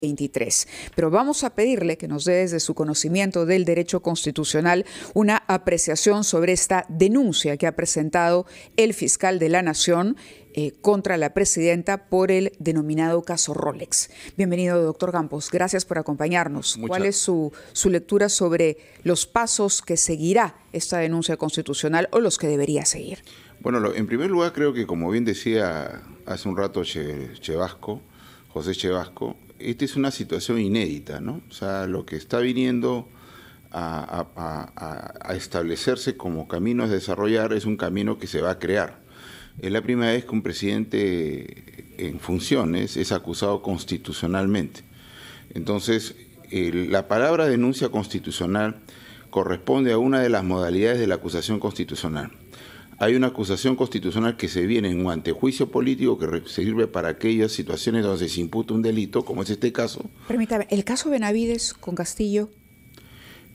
23. Pero vamos a pedirle que nos dé desde su conocimiento del derecho constitucional una apreciación sobre esta denuncia que ha presentado el fiscal de la Nación eh, contra la presidenta por el denominado caso Rolex. Bienvenido, doctor Campos. Gracias por acompañarnos. ¿Cuál es su, lectura sobre los pasos que seguirá esta denuncia constitucional o los que debería seguir? Bueno, en primer lugar creo que como bien decía hace un rato che, Chevasco, José Chevasco, esta es una situación inédita, ¿no? O sea, lo que está viniendo a, establecerse como camino a desarrollar es un camino que se va a crear. Es la primera vez que un presidente en funciones es acusado constitucionalmente. Entonces, la palabra denuncia constitucional corresponde a una de las modalidades de la acusación constitucional hay una acusación constitucional que se viene en un antejuicio político que sirve para aquellas situaciones donde se imputa un delito, como es este caso. Permítame, ¿el caso Benavides con Castillo?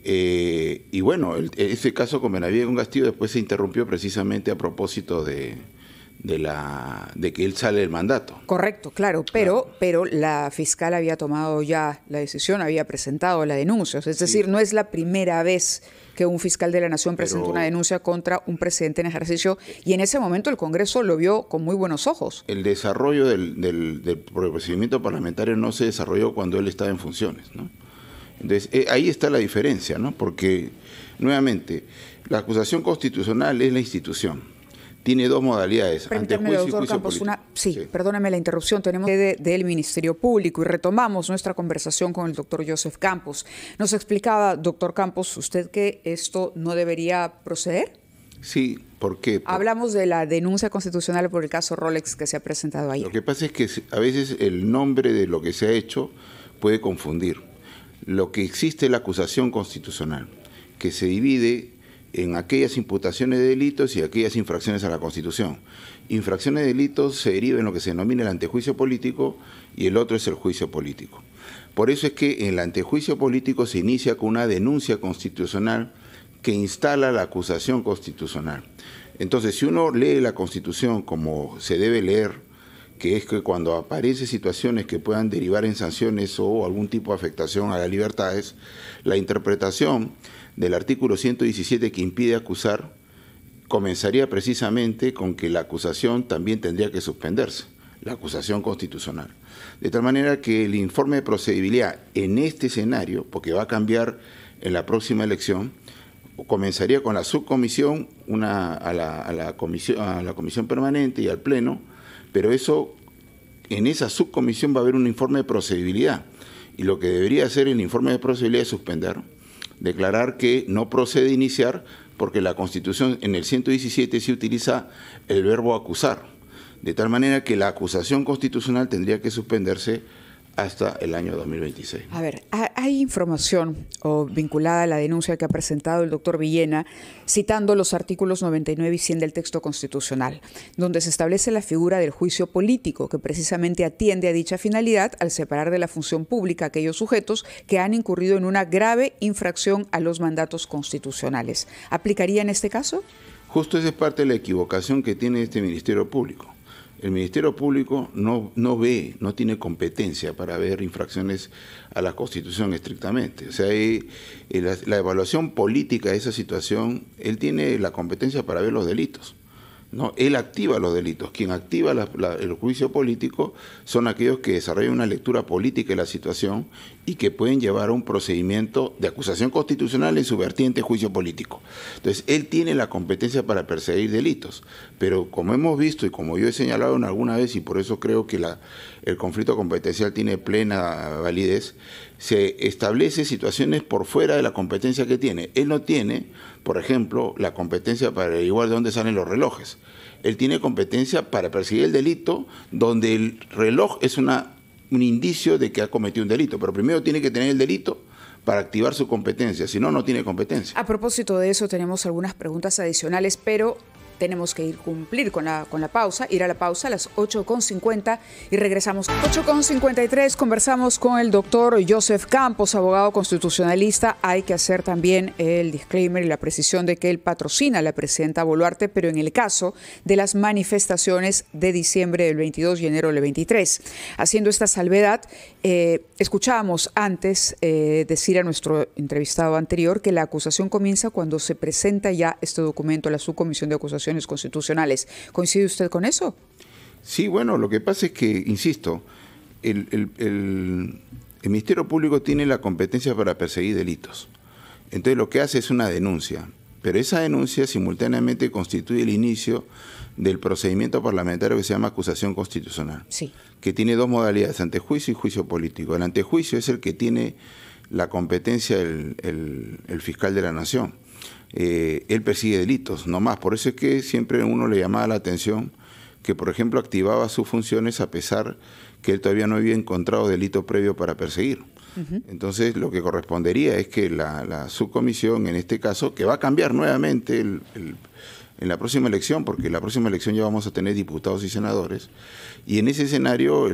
Eh, y bueno, el, ese caso con Benavides con Castillo después se interrumpió precisamente a propósito de, de la de que él sale del mandato. Correcto, claro, pero pero la fiscal había tomado ya la decisión, había presentado la denuncia, es decir, no es la primera vez que un fiscal de la nación presentó una denuncia contra un presidente en ejercicio y en ese momento el Congreso lo vio con muy buenos ojos. El desarrollo del, procedimiento parlamentario no se desarrolló cuando él estaba en funciones, ¿no? Entonces, eh, ahí está la diferencia, ¿no? Porque nuevamente la acusación constitucional es la institución tiene dos modalidades. Perdóneme doctor juicio Campos, una, sí, perdóname la interrupción, tenemos sede del Ministerio Público y retomamos nuestra conversación con el doctor Joseph Campos. Nos explicaba, doctor Campos, usted que esto no debería proceder. Sí, ¿por qué? Hablamos de la denuncia constitucional por el caso Rolex que se ha presentado ahí. Lo que pasa es que a veces el nombre de lo que se ha hecho puede confundir. Lo que existe es la acusación constitucional, que se divide en aquellas imputaciones de delitos y aquellas infracciones a la Constitución. Infracciones de delitos se deriva en lo que se denomina el antejuicio político y el otro es el juicio político. Por eso es que en el antejuicio político se inicia con una denuncia constitucional que instala la acusación constitucional. Entonces, si uno lee la Constitución como se debe leer, que es que cuando aparecen situaciones que puedan derivar en sanciones o algún tipo de afectación a las libertades, la interpretación del artículo 117 que impide acusar comenzaría precisamente con que la acusación también tendría que suspenderse, la acusación constitucional. De tal manera que el informe de procedibilidad en este escenario, porque va a cambiar en la próxima elección, comenzaría con la subcomisión, a, la, comisión, a la comisión permanente y al pleno, pero eso, en esa subcomisión va a haber un informe de procedibilidad. Y lo que debería hacer el informe de procedibilidad es suspender declarar que no procede iniciar porque la Constitución en el 117 se utiliza el verbo acusar, de tal manera que la acusación constitucional tendría que suspenderse hasta el año 2026. A ver, hay información o vinculada a la denuncia que ha presentado el doctor Villena, citando los artículos 99 y 100 del texto constitucional, donde se establece la figura del juicio político, que precisamente atiende a dicha finalidad al separar de la función pública aquellos sujetos que han incurrido en una grave infracción a los mandatos constitucionales. ¿Aplicaría en este caso? Justo esa es parte de la equivocación que tiene este Ministerio Público el Ministerio Público no, no ve, no tiene competencia para ver infracciones a la Constitución estrictamente. O sea, eh, la, la evaluación política de esa situación, él tiene la competencia para ver los delitos. No, él activa los delitos. Quien activa el juicio político son aquellos que desarrollan una lectura política de la situación y que pueden llevar a un procedimiento de acusación constitucional en su vertiente juicio político. Entonces, él tiene la competencia para perseguir delitos, pero como hemos visto y como yo he señalado en alguna vez, y por eso creo que la, el conflicto competencial tiene plena validez, se establece situaciones por fuera de la competencia que tiene. Él no tiene, por ejemplo, la competencia para igual de dónde salen los relojes. Él tiene competencia para perseguir el delito donde el reloj es una, un indicio de que ha cometido un delito, pero primero tiene que tener el delito para activar su competencia, si no, no tiene competencia. A propósito de eso, tenemos algunas preguntas adicionales, pero tenemos que ir cumplir con la, pausa, ir a la pausa a las 8.50 y regresamos. 8.53 conversamos con el doctor Joseph Campos, abogado constitucionalista. Hay que hacer también el disclaimer y la precisión de que él patrocina a la presidenta Boluarte, pero en el caso de las manifestaciones de diciembre del 22 y enero del 23. Haciendo esta salvedad, eh, escuchábamos antes eh, decir a nuestro entrevistado anterior que la acusación comienza cuando se presenta ya este documento a la subcomisión de acusación constitucionales. ¿Coincide usted con eso? Sí, bueno, lo que pasa es que, insisto, el, Ministerio Público tiene la competencia para perseguir delitos. Entonces lo que hace es una denuncia, pero esa denuncia simultáneamente constituye el inicio del procedimiento parlamentario que se llama acusación constitucional, sí. que tiene dos modalidades, antejuicio y juicio político. El antejuicio es el que tiene la competencia el fiscal de la nación. Eh, él persigue delitos, no más. Por eso es que siempre uno le llamaba la atención que, por ejemplo, activaba sus funciones a pesar que él todavía no había encontrado delito previo para perseguir. Entonces, lo que correspondería es que la, subcomisión, en este caso, que va a cambiar nuevamente en la próxima elección, porque en la próxima elección ya vamos a tener diputados y senadores, y en ese escenario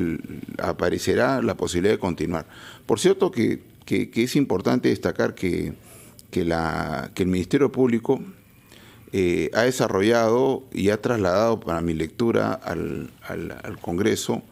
aparecerá la posibilidad de continuar. Por cierto que es importante destacar que que, la, que el Ministerio Público eh, ha desarrollado y ha trasladado para mi lectura al, al, Congreso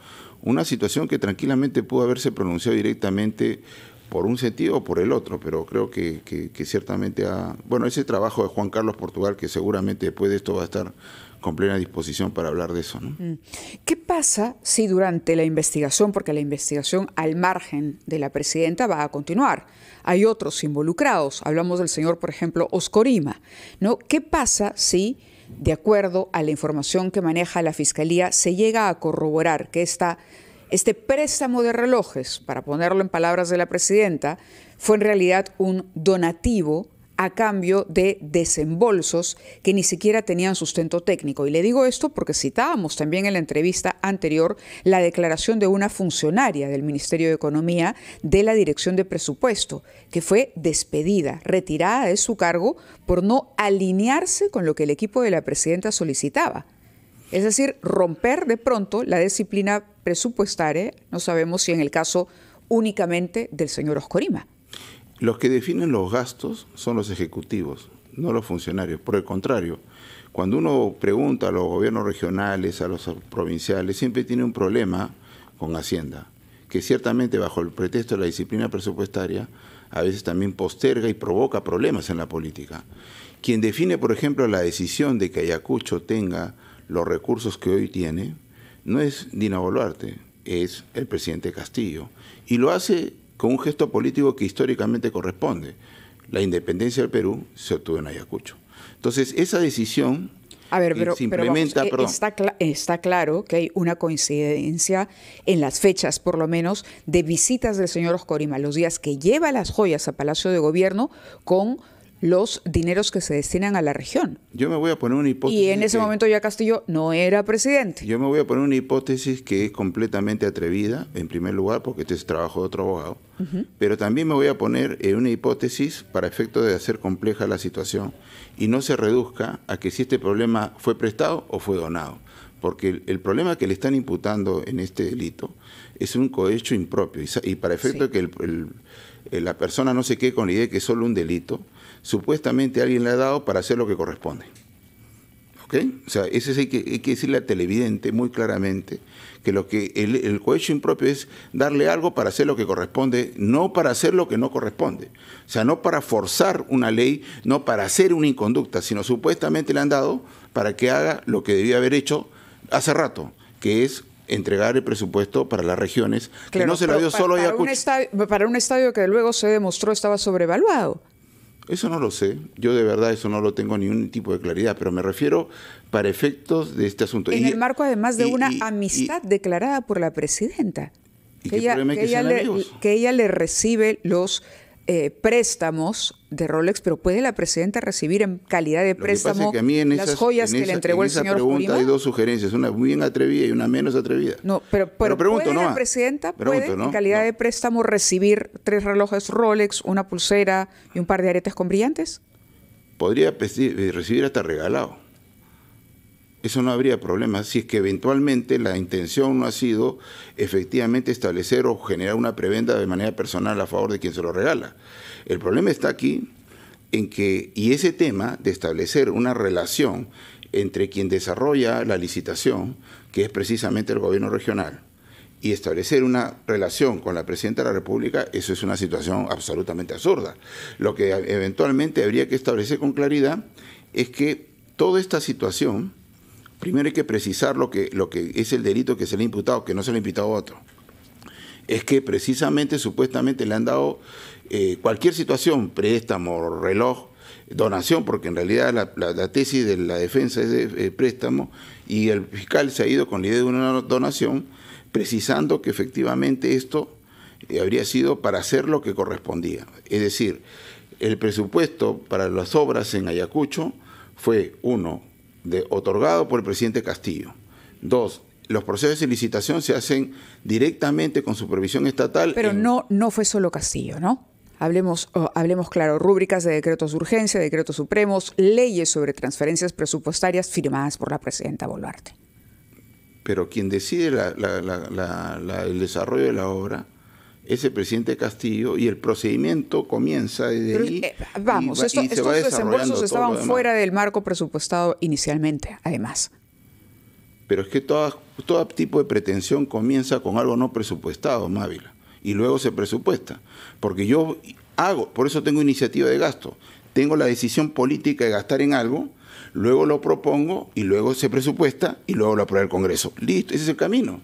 una situación que tranquilamente pudo haberse pronunciado directamente por un sentido o por el otro, pero creo que, que ciertamente ha... Bueno, ese trabajo de Juan Carlos Portugal, que seguramente después de esto va a estar con plena disposición para hablar de eso. ¿no? Mm. ¿Qué pasa si durante la investigación, porque la investigación al margen de la presidenta va a continuar, hay otros involucrados, hablamos del señor, por ejemplo, Oscorima, ¿no? ¿Qué pasa si, de acuerdo a la información que maneja la Fiscalía, se llega a corroborar que esta, este préstamo de relojes, para ponerlo en palabras de la presidenta, fue en realidad un donativo a cambio de desembolsos que ni siquiera tenían sustento técnico. Y le digo esto porque citábamos también en la entrevista anterior la declaración de una funcionaria del Ministerio de Economía de la Dirección de Presupuesto, que fue despedida, retirada de su cargo por no alinearse con lo que el equipo de la presidenta solicitaba. Es decir, romper de pronto la disciplina presupuestaria, no sabemos si en el caso únicamente del señor Oscorima. Los que definen los gastos son los ejecutivos, no los funcionarios. Por el contrario, cuando uno pregunta a los gobiernos regionales, a los provinciales, siempre tiene un problema con Hacienda, que ciertamente bajo el pretexto de la disciplina presupuestaria, a veces también posterga y provoca problemas en la política. Quien define, por ejemplo, la decisión de que Ayacucho tenga los recursos que hoy tiene, no es Dina Boluarte, es el presidente Castillo. Y lo hace con un gesto político que históricamente corresponde. La independencia del Perú se obtuvo en Ayacucho. Entonces, esa decisión a ver, eh, pero, eh, está, está, claro que hay una coincidencia en las fechas, por lo menos, de visitas del señor Oscorima, los días que lleva las joyas a Palacio de Gobierno con los dineros que se destinan a la región. Yo me voy a poner una hipótesis. Y en ese momento ya Castillo no era presidente. Yo me voy a poner una hipótesis que es completamente atrevida, en primer lugar, porque este es trabajo de otro abogado, pero también me voy a poner eh, una hipótesis para efecto de hacer compleja la situación y no se reduzca a que si este problema fue prestado o fue donado. Porque el, problema que le están imputando en este delito es un cohecho impropio y, para efecto de que eh, la persona no se quede con la idea que es solo un delito, supuestamente alguien le ha dado para hacer lo que corresponde. ¿Ok? O sea, eso hay que, hay que decirle al televidente muy claramente que lo que el, el cohecho impropio es darle algo para hacer lo que corresponde, no para hacer lo que no corresponde. O sea, no para forzar una ley, no para hacer una inconducta, sino supuestamente le han dado para que haga lo que debía haber hecho hace rato, que es entregar el presupuesto para las regiones, que no se lo dio solo a para un estadio que luego se demostró estaba sobrevaluado. Eso no lo sé, yo de verdad eso no lo tengo ningún tipo de claridad, pero me refiero para efectos de este asunto. En el marco además de una amistad declarada por la presidenta. Que ella, que ella le recibe los eh, préstamos de Rolex, pero ¿puede la presidenta recibir en calidad de préstamo las joyas que le entregó el señor pregunta Hay dos sugerencias, una bien atrevida y una menos atrevida. No, pero, pero, ¿puede la presidenta puede, en calidad de préstamo recibir tres relojes Rolex, una pulsera y un par de aretes con brillantes? Podría pues, eh, recibir hasta regalado eso no habría problema si es que eventualmente la intención no ha sido efectivamente establecer o generar una prebenda de manera personal a favor de quien se lo regala. El problema está aquí en que, y ese tema de establecer una relación entre quien desarrolla la licitación, que es precisamente el gobierno regional, y establecer una relación con la Presidenta de la República, eso es una situación absolutamente absurda. Lo que eventualmente habría que establecer con claridad es que toda esta situación primero hay que precisar lo que, lo que es el delito que se le ha imputado, que no se le ha imputado a otro. Es que precisamente, supuestamente, le han dado eh, cualquier situación, préstamo, reloj, donación, porque en realidad la, tesis de la defensa es de eh, préstamo, y el fiscal se ha ido con la idea de una donación, precisando que efectivamente esto eh, habría sido para hacer lo que correspondía. Es decir, el presupuesto para las obras en Ayacucho fue, uno, de, otorgado por el presidente Castillo. Dos, los procesos de licitación se hacen directamente con supervisión estatal. Pero no, no fue solo Castillo, ¿no? Hablemos, hablemos claro, rúbricas de decretos de urgencia, decretos supremos, leyes sobre transferencias presupuestarias firmadas por la presidenta Boluarte. Pero quien decide el desarrollo de la obra ese presidente Castillo y el procedimiento comienza desde ahí. vamos, estos desembolsos estaban fuera del marco presupuestado inicialmente, además. Pero es que todo tipo de pretensión comienza con algo no presupuestado, Mávila, y luego se presupuesta. Porque yo hago, por eso tengo iniciativa de gasto, tengo la decisión política de gastar en algo, luego lo propongo y luego se presupuesta y luego lo aprueba el Congreso. Listo, ese es el camino.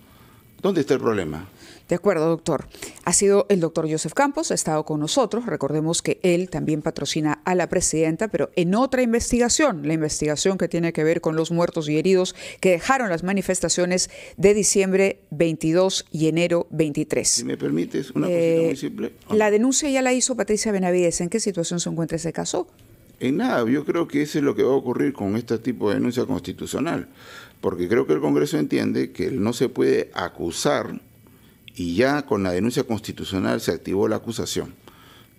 ¿Dónde está el problema? De acuerdo, doctor. Ha sido el doctor Joseph Campos, ha estado con nosotros. Recordemos que él también patrocina a la presidenta, pero en otra investigación, la investigación que tiene que ver con los muertos y heridos que dejaron las manifestaciones de diciembre 22 y enero 23. Si me permites, una eh, muy simple. Ah. La denuncia ya la hizo Patricia Benavides. ¿En qué situación se encuentra ese caso? En nada, yo creo que eso es lo que va a ocurrir con este tipo de denuncia constitucional, porque creo que el Congreso entiende que no se puede acusar y ya con la denuncia constitucional se activó la acusación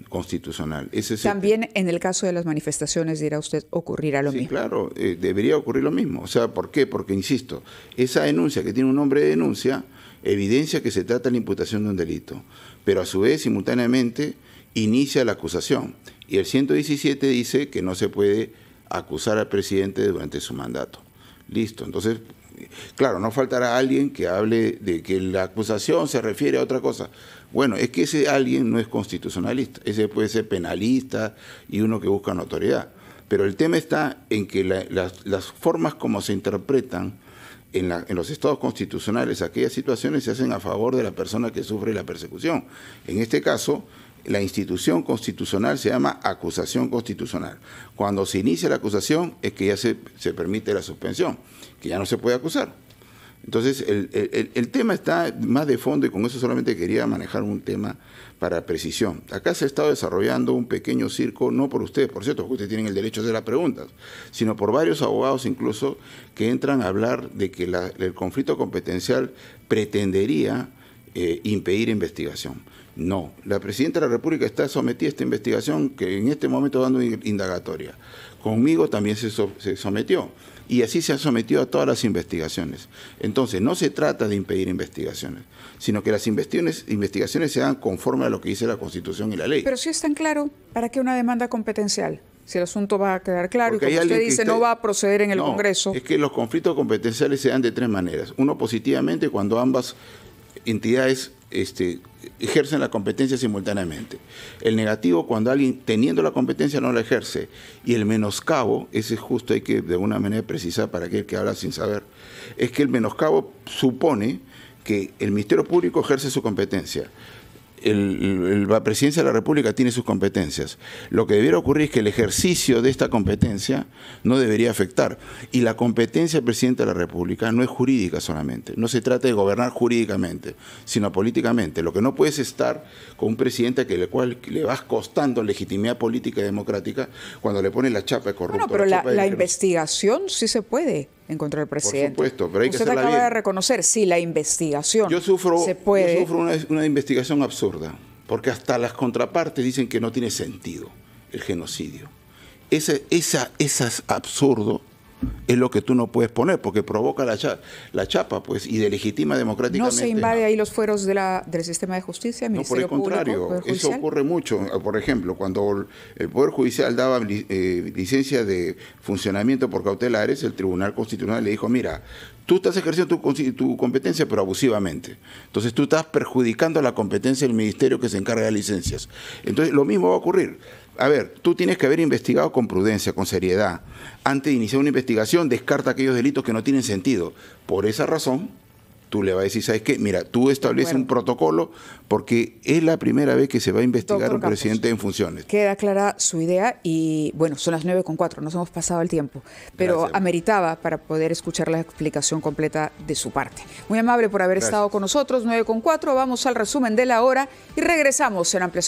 constitucional. También en el caso de las manifestaciones, dirá usted, ocurrirá lo mismo. Claro, eh, debería ocurrir lo mismo. O sea, ¿por qué? Porque, insisto, esa denuncia que tiene un nombre de denuncia evidencia que se trata de la imputación de un delito, pero a su vez, simultáneamente, inicia la acusación. Y el 117 dice que no se puede acusar al presidente durante su mandato. Listo, entonces Claro, no faltará alguien que hable de que la acusación se refiere a otra cosa. Bueno, es que ese alguien no es constitucionalista, ese puede ser penalista y uno que busca notoriedad. Pero el tema está en que las, formas como se interpretan en, en, los estados constitucionales aquellas situaciones se hacen a favor de la persona que sufre la persecución. En este caso, la institución constitucional se llama acusación constitucional. Cuando se inicia la acusación es que ya se, se permite la suspensión, que ya no se puede acusar. Entonces, el, tema está más de fondo y con eso solamente quería manejar un tema para precisión. Acá se ha estado desarrollando un pequeño circo, no por ustedes, por cierto, porque ustedes tienen el derecho de hacer las preguntas, sino por varios abogados incluso que entran a hablar de que el conflicto competencial pretendería eh, impedir investigación. No, la Presidenta de la República está sometida a esta investigación que en este momento dando indagatoria. Conmigo también se, sometió y así se ha sometido a todas las investigaciones. Entonces, no se trata de impedir investigaciones, sino que las investigaciones, se hagan conforme a lo que dice la Constitución y la ley. Pero si es tan claro, ¿para qué una demanda competencial? Si el asunto va a quedar claro y como usted dice, no va a proceder en el Congreso. Es que los conflictos competenciales se dan de tres maneras. Uno positivamente cuando ambas entidades este, ejercen la competencia simultáneamente. El negativo cuando alguien teniendo la competencia no la ejerce. Y el menoscabo, ese es justo, hay que de alguna manera precisar para aquel que habla sin saber, es que el menoscabo supone que el Ministerio Público ejerce su competencia, el, la presidencia de la República tiene sus competencias. Lo que debiera ocurrir es que el ejercicio de esta competencia no debería afectar. Y la competencia del presidente de la República no es jurídica solamente. No se trata de gobernar jurídicamente, sino políticamente. Lo que no puedes estar con un presidente que le cual le vas costando legitimidad política y democrática cuando le pones la chapa de corrupto. No, pero la investigación sí se puede en contra del presidente. Por supuesto, pero hay que acaba de reconocer, sí, la investigación. Yo sufro, Yo sufro una, investigación absurda, porque hasta las contrapartes dicen que no tiene sentido el genocidio. Ese, esa, esas absurdo es lo que tú no puedes poner, porque provoca la, la chapa, pues, y delegitima democráticamente. ¿No se invade ahí los fueros de la, del sistema de justicia? no, por el contrario, eso ocurre mucho. Eh, por ejemplo, cuando el Poder Judicial daba eh, licencia de funcionamiento por cautelares, el Tribunal Constitucional le dijo, mira, Tú estás ejerciendo tu, competencia, pero abusivamente. Entonces tú estás perjudicando la competencia del ministerio que se encarga de licencias. Entonces lo mismo va a ocurrir. A ver, tú tienes que haber investigado con prudencia, con seriedad. Antes de iniciar una investigación, descarta aquellos delitos que no tienen sentido. Por esa razón, tú le vas a decir, ¿sabes qué? Mira, tú estableces un protocolo porque es la primera vez que se va a investigar un presidente en funciones. Queda clara su idea y bueno, son las 9.4, nos hemos pasado el tiempo, pero ameritaba para poder escuchar la explicación completa de su parte. Muy amable por haber estado con nosotros, 9.4. vamos al resumen de la hora y regresamos en Ampliación.